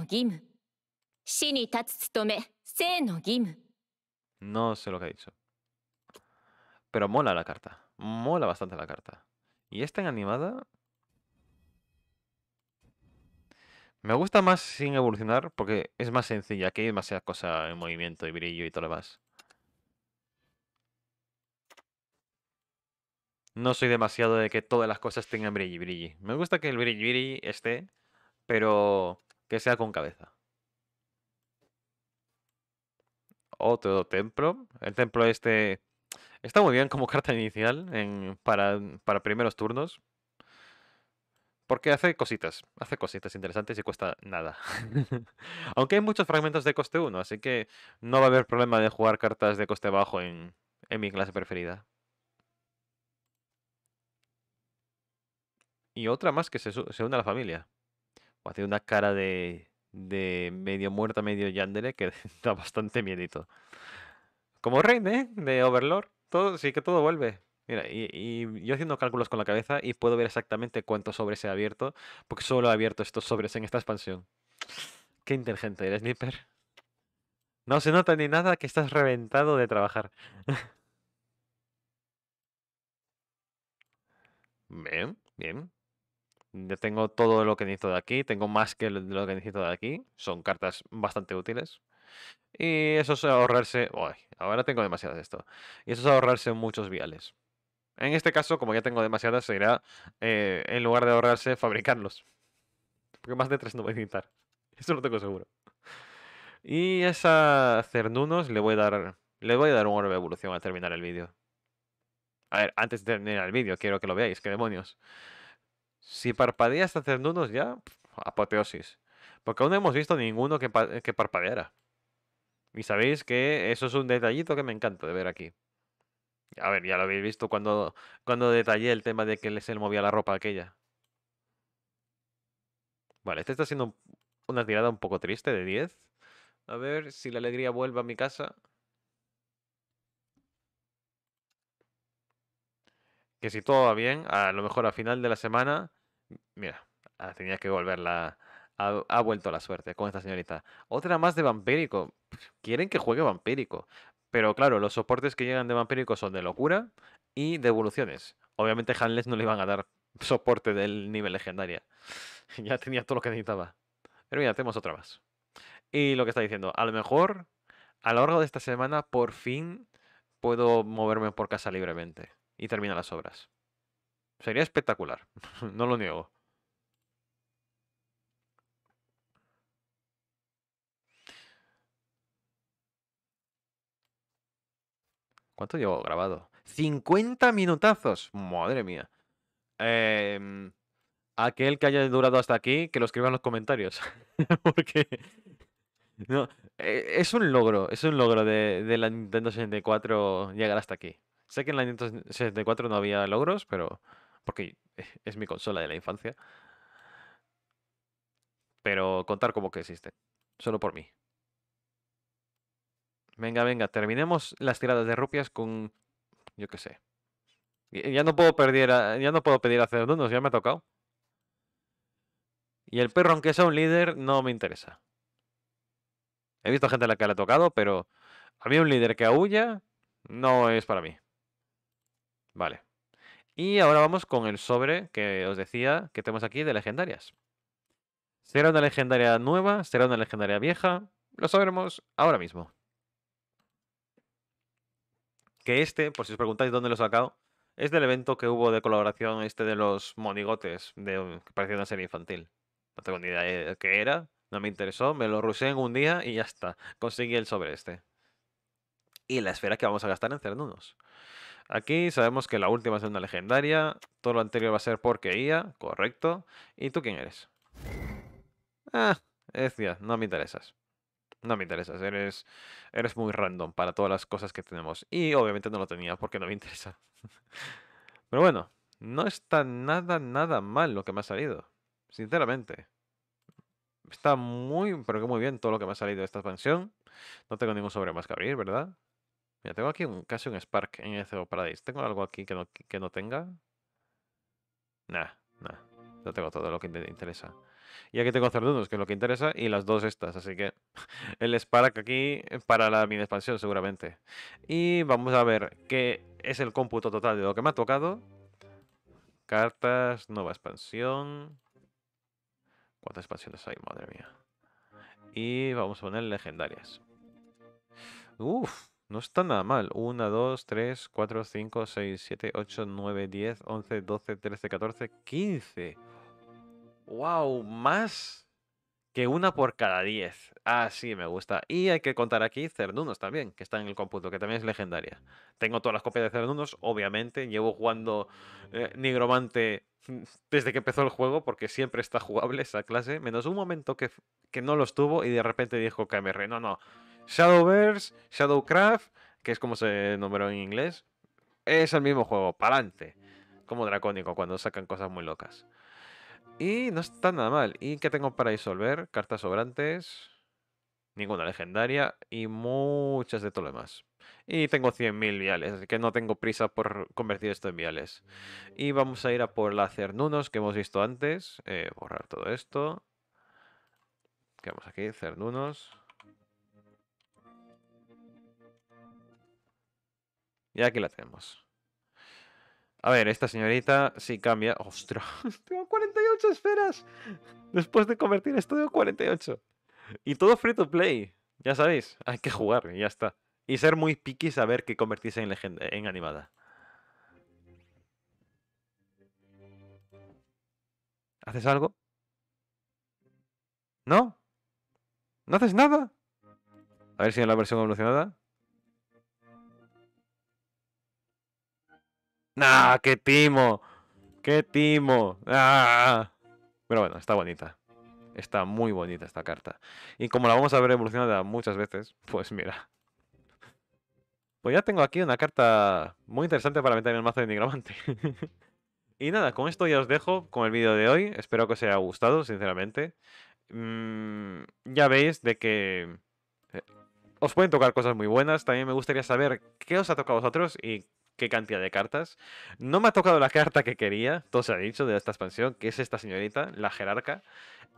gimu no sé lo que ha dicho. Pero mola la carta. Mola bastante la carta. Y esta en animada. Me gusta más sin evolucionar porque es más sencilla, que hay demasiadas cosas en movimiento y brillo y todo lo demás. No soy demasiado de que todas las cosas tengan y brillo Me gusta que el brillo, brillo esté, pero que sea con cabeza. otro templo. El templo este está muy bien como *laughs* carta inicial para, primeros turnos. Porque hace cositas, hace cositas interesantes y cuesta nada. *laughs* Aunque hay muchos fragmentos de coste 1, así que no va a haber problema de jugar cartas de coste bajo en, mi clase preferida. Y otra más que se, se une a la familia. O hace una cara de de medio muerta, medio yandere, que *laughs* da bastante miedito. Como rey, ¿eh? De Overlord. Todo, sí que todo vuelve. Mira, y, y, yo haciendo cálculos con la cabeza y puedo ver exactamente cuántos sobres he abierto, porque solo he abierto estos sobres en esta expansión. Qué inteligente eres, Nipper. No se nota ni nada que estás reventado de trabajar. *laughs* bien, bien tengo todo lo que necesito de aquí, tengo más que lo que necesito de aquí. Son cartas bastante útiles. Y eso es ahorrarse. Uy, ahora tengo demasiadas de esto. Y eso es ahorrarse muchos viales. En este caso, como ya tengo demasiadas, será eh, en lugar de ahorrarse, fabricarlos. Porque más de tres no voy a necesitar. *laughs* Eso lo tengo seguro. Y esa Cernunos le voy a dar. Le voy a dar un orbe evolución al terminar el vídeo. A ver, antes de terminar el vídeo, quiero que lo veáis, qué demonios. Si parpadea hasta hacer nudos ya, apoteosis. Porque aún no hemos visto ninguno que, que parpadeara. Y sabéis que eso es un detallito que me encanta de ver aquí. A ver, ya lo habéis visto cuando, cuando detallé el tema de que se le movía la ropa aquella. Vale, este está siendo una tirada un poco triste de 10. A ver si la alegría vuelve a mi casa. que si todo va bien, a lo mejor al final de la semana, mira, ah, tenía que volverla. Ha, vuelto la suerte con esta señorita. Otra más de vampírico. Quieren que juegue vampírico. Pero claro, los soportes que llegan de vampírico son de locura y de evoluciones. Obviamente, Hanles no le iban a dar soporte del nivel legendaria. *laughs* ya tenía todo lo que necesitaba. Pero mira, tenemos otra más. Y lo que está diciendo, a lo mejor a lo largo de esta semana por fin puedo moverme por casa libremente y termina las obras. Sería espectacular, *laughs* no lo niego. ¿Cuánto llevo grabado? 50 minutazos. Madre mía. Em, aquel que haya durado hasta aquí, que lo escriba en los comentarios. *laughs* Porque... E, es un logro, es un logro de la Nintendo 64 llegar hasta aquí. Sé que en la Nintendo 64 no había logros, pero. Porque *laughs* es mi consola de la infancia. Pero contar como que existe. Solo por mí. Venga, venga, terminemos las tiradas de rupias con. Yo qué sé. Ya no puedo perder ya no puedo pedir a hacer ya me ha tocado. Y el perro, aunque sea un líder, no me interesa. He visto gente a la que le ha tocado, pero a mí un líder que aúlla no es para mí. Vale. Y ahora vamos con el sobre que os decía que tenemos aquí de legendarias. ¿Será una legendaria nueva? ¿Será una legendaria vieja? Lo sabremos ahora mismo. Que este, por si os preguntáis dónde lo he sacado, es del evento que hubo de colaboración este de los monigotes, de, que parecía una serie infantil. No tengo ni idea de qué era, no me interesó, me lo rusé en un día y ya está. Conseguí el sobre este. Y la esfera que vamos a gastar en Cernunos. Aquí sabemos que la última es una legendaria, todo lo anterior va a ser porque IA, correcto. ¿Y tú quién eres? Ah, decía, no me interesas. No me interesas, eres, eres muy random para todas las cosas que tenemos. Y obviamente no lo tenía porque no me interesa. *laughs* Pero bueno, no está nada, nada mal lo que me ha salido. Sinceramente. Está muy, pero que muy bien todo lo que me ha salido de esta expansión. No tengo ningún sobre más que abrir, ¿verdad? Mira, tengo aquí un, casi un Spark en ese Paradise. ¿Tengo algo aquí que no, que no tenga? Nah, nah. No tengo todo lo que me interesa. Y aquí tengo Cerdunos, que es lo que interesa, y las dos estas. Así que *laughs* el Spark aquí eh, para la mini expansión, seguramente. Y vamos a ver qué es el cómputo total de lo que me ha tocado. Cartas, nueva expansión. ¿Cuántas expansiones hay? Madre mía. Y vamos a poner legendarias. Uff. No está nada mal. 1, 2, 3, 4, 5, 6, 7, 8, 9, 10, 11, 12, 13, 14, 15. ¡Wow! Más que una por cada 10. Ah, sí, me gusta. Y hay que contar aquí Cernunos también, que está en el cómputo, que también es legendaria. Tengo todas las copias de Cernunos, obviamente. Llevo jugando eh, Nigromante *laughs* desde que empezó el juego, porque siempre está jugable esa clase, menos un momento que, que no lo estuvo y de repente dijo KMR, no, no, Shadowverse, Shadowcraft, que es como se nombró en inglés, es el mismo juego, pa'lante. Como Dracónico, cuando sacan cosas muy locas. Y no está nada mal. ¿Y qué tengo para disolver? Cartas sobrantes, ninguna legendaria y muchas de todo lo demás. Y tengo 100.000 viales, así que no tengo prisa por convertir esto en viales. Y vamos a ir a por la Cernunos que hemos visto antes. Eh, borrar todo esto. Quedamos aquí, Cernunos. Y aquí la tenemos. A ver, esta señorita sí cambia. ¡Ostras! *laughs* Tengo 48 esferas. Después de convertir esto tengo 48. Y todo free to play. Ya sabéis, hay que jugar y ya está. Y ser muy A saber que convertirse en, en animada. ¿Haces algo? ¿No? ¿No haces nada? A ver si en la versión evolucionada. ¡Nah, qué timo! ¡Qué timo! ¡Ah! Pero bueno, está bonita. Está muy bonita esta carta. Y como la vamos a ver evolucionada muchas veces, *laughs* pues mira. Pues ya tengo aquí una carta muy interesante para meter en el mazo de Nigromante. *laughs* y nada, con esto ya os dejo con el vídeo de hoy. Espero que os haya gustado, sinceramente. Mm, ya veis de que eh, os pueden tocar cosas muy buenas. También me gustaría saber qué os ha tocado a vosotros y qué cantidad de cartas. No me ha tocado la carta que quería, todo se ha dicho de esta expansión, que es esta señorita, la jerarca.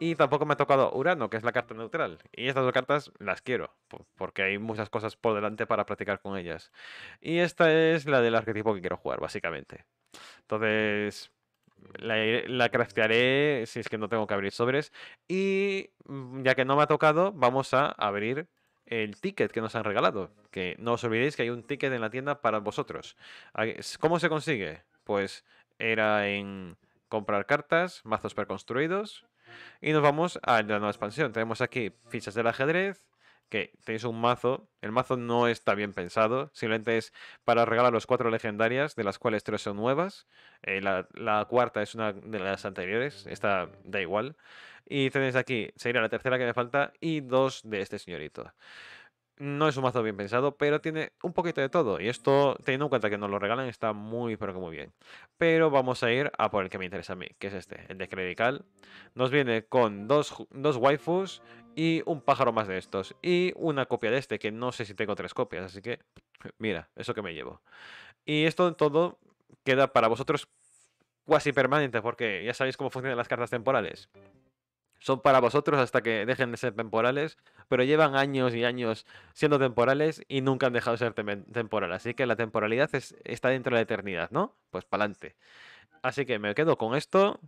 Y tampoco me ha tocado Urano, que es la carta neutral. Y estas dos cartas las quiero, porque hay muchas cosas por delante para practicar con ellas. Y esta es la del arquetipo que quiero jugar, básicamente. Entonces, la, la, craftearé si es que no tengo que abrir sobres. Y mm, ya que no me ha tocado, vamos a abrir el ticket que nos han regalado. Que no os olvidéis que hay un ticket en la tienda para vosotros. ¿Cómo se consigue? Pues era en comprar cartas, mazos preconstruidos. Y nos vamos a la nueva expansión. Tenemos aquí fichas del ajedrez, que tenéis un mazo. El mazo no está bien pensado, simplemente es para regalar los cuatro legendarias, de las cuales tres son nuevas. Eh, la, cuarta es una de las anteriores, esta da igual. Y tenéis aquí, sería la tercera que me falta, y dos de este señorito. No es un mazo bien pensado, pero tiene un poquito de todo. Y esto, teniendo en cuenta que nos lo regalan, está muy, pero que muy bien. Pero vamos a ir a por el que me interesa a mí, que es este, el de Credical. Nos viene con dos, dos waifus y un pájaro más de estos, y una copia de este, que no sé si tengo tres copias, así que *laughs* mira, eso que me llevo. Y esto todo queda para vosotros cuasi permanente, porque ya sabéis cómo funcionan las cartas temporales. Son para vosotros hasta que dejen de ser temporales, pero llevan años y años siendo temporales y nunca han dejado de ser temporales Así que la temporalidad está dentro de la eternidad, ¿no? Pues para adelante Así que me quedo con esto.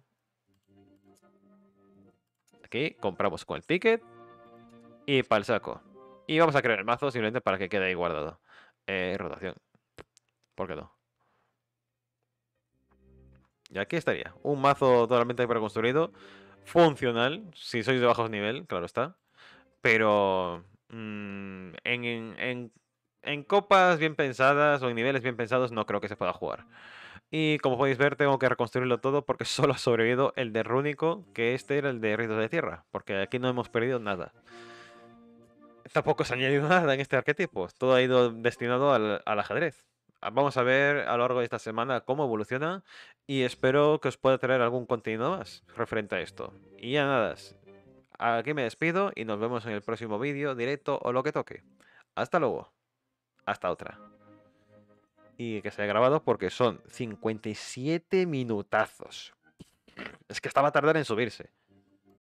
Aquí compramos con el ticket y para el saco. Y vamos a crear el mazo simplemente para que quede ahí guardado. Eh, rotación. ¿Por qué no? Y aquí estaría. Un mazo totalmente reconstruido Funcional. Si sois de bajos nivel, claro está. Pero. Mm, en, en, copas bien pensadas o en niveles bien pensados, no creo que se pueda jugar. Y como podéis ver, tengo que reconstruirlo todo porque *laughs* solo ha sobrevivido el de Rúnico, que este era el de Ritos de Tierra. Porque aquí no hemos perdido nada tampoco se ha añadido *laughs* nada en este arquetipo. Todo ha ido destinado al, ajedrez ah, vamos a ver a lo largo de esta semana cómo evoluciona y espero que os pueda traer algún contenido más referente a esto. Y ya nada, aquí me despido y nos vemos en el próximo vídeo, directo o lo que toque. Hasta luego. Hasta otra. Y que se haya grabado porque son 57 minutazos. Es que estaba a tardar en subirse.